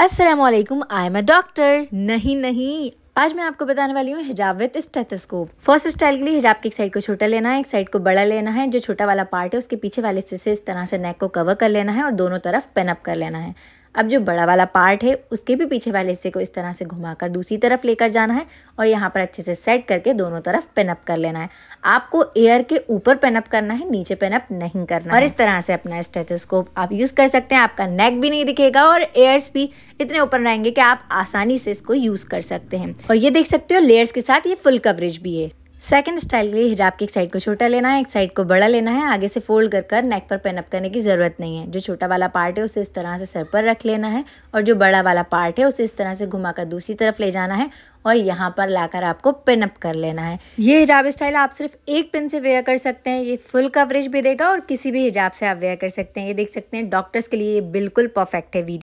Aslam I am a doctor नहीं नहीं आज मैं आपको बताने वाली हूँ हिजाब विद स्टेथोस्कोप फर्स्ट स्टाइल के लिए हिजाब की एक साइड को छोटा लेना है एक साइड को बड़ा लेना है जो छोटा वाला पार्ट है उसके पीछे वाले हिस्से से इस तरह से नेक को कवर कर लेना है और दोनों तरफ पेनअप कर लेना है अब जो बड़ा वाला पार्ट है उसके भी पीछे वाले हिस्से को इस तरह से घुमाकर दूसरी तरफ लेकर जाना है और यहाँ पर अच्छे से सेट करके दोनों तरफ पेनअप कर लेना है आपको एयर के ऊपर पेनअप करना है नीचे पेनअप नहीं करना और इस तरह से अपना स्टेथोस्कोप आप यूज़ कर सकते हैं आपका नेक भी नहीं दिखेगा और एयर्स भी इतने ऊपर रहेंगे कि आप आसानी से इसको यूज़ कर सकते हैं और ये देख सकते हो लेयर्स के साथ ये फुल कवरेज भी है सेकंड स्टाइल के लिए हिजाब की एक साइड को छोटा लेना है एक साइड को बड़ा लेना है आगे से फोल्ड कर कर नेक पर पेनअप करने की ज़रूरत नहीं है जो छोटा वाला पार्ट है उसे इस तरह से सर पर रख लेना है और जो बड़ा वाला पार्ट है उसे इस तरह से घुमाकर दूसरी तरफ ले जाना है और यहाँ पर लाकर आपको पिन अप कर लेना है ये हिजाब स्टाइल आप सिर्फ एक पिन से वेयर कर सकते हैं ये फुल कवरेज भी देगा और किसी भी हिजाब से आप वेयर कर सकते हैं ये देख सकते हैं डॉक्टर्स के लिए ये बिल्कुल परफेक्ट है